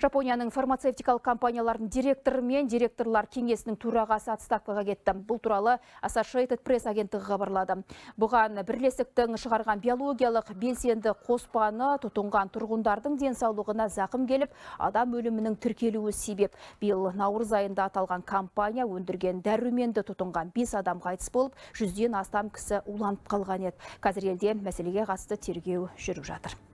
Жапонияның фармацевтикалық компанияларының директоры мен директорлар кеңесінің төрағасы отставкаға кетті. Бұл туралы Associated Press агенттігі хабарлады. Бұған бірлестіктің шығарған биологиялық белсенді қоспаны тұтынған тұрғындардың денсаулығына зақым келіп, адам өлімінің тіркелуі себеп. Биыл наурыз айында аталған компания өндірген дәруменді тұтынған 5 адам қайтыс болып, жүзден астам кісі уланып қалған еді. Қазір елде мәселеге қатысты тергеу жүріп жатыр